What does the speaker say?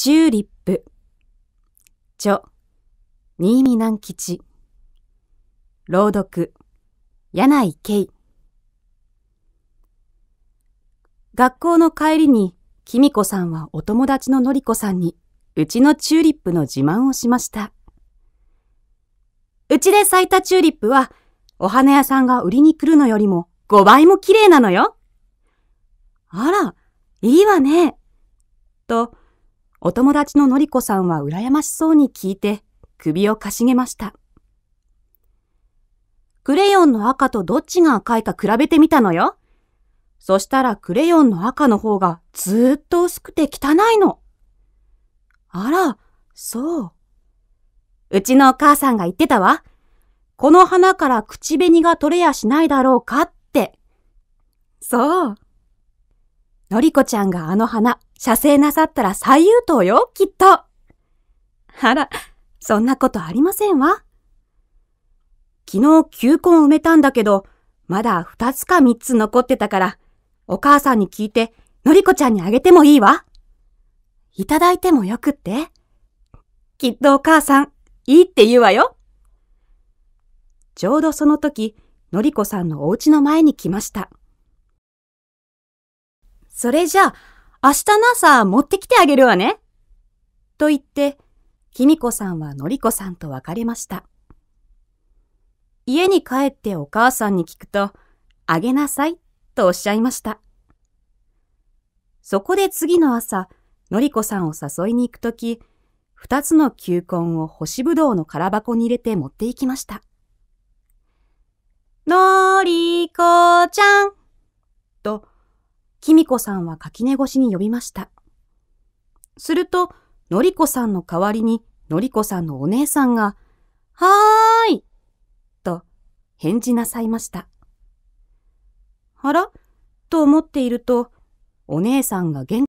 チューリップ。著、新見南吉。朗読、柳井慶。学校の帰りに、きみこさんはお友達ののりこさんに、うちのチューリップの自慢をしました。うちで咲いたチューリップは、お花屋さんが売りに来るのよりも5倍も綺麗なのよ。あら、いいわね。と、お友達ののりこさんは羨ましそうに聞いて、首をかしげました。クレヨンの赤とどっちが赤いか比べてみたのよ。そしたらクレヨンの赤の方がずーっと薄くて汚いの。あら、そう。うちのお母さんが言ってたわ。この花から口紅が取れやしないだろうかって。そう。のりこちゃんがあの花、射精なさったら最優等よ、きっと。あら、そんなことありませんわ。昨日球根埋めたんだけど、まだ二つか三つ残ってたから、お母さんに聞いて、のりこちゃんにあげてもいいわ。いただいてもよくって。きっとお母さん、いいって言うわよ。ちょうどその時、のりこさんのお家の前に来ました。それじゃあ、明日の朝持ってきてあげるわね。と言って、きみこさんはのりこさんと別れました。家に帰ってお母さんに聞くと、あげなさいとおっしゃいました。そこで次の朝、のりこさんを誘いに行くとき、二つの球根を干しぶどうの空箱に入れて持って行きました。のりこちゃんと、卑弥呼さんは垣根越しに呼びました。すると、のりこさんの代わりに、のりこさんのお姉さんが、はーいと返事なさいました。あらと思っていると、お姉さんが玄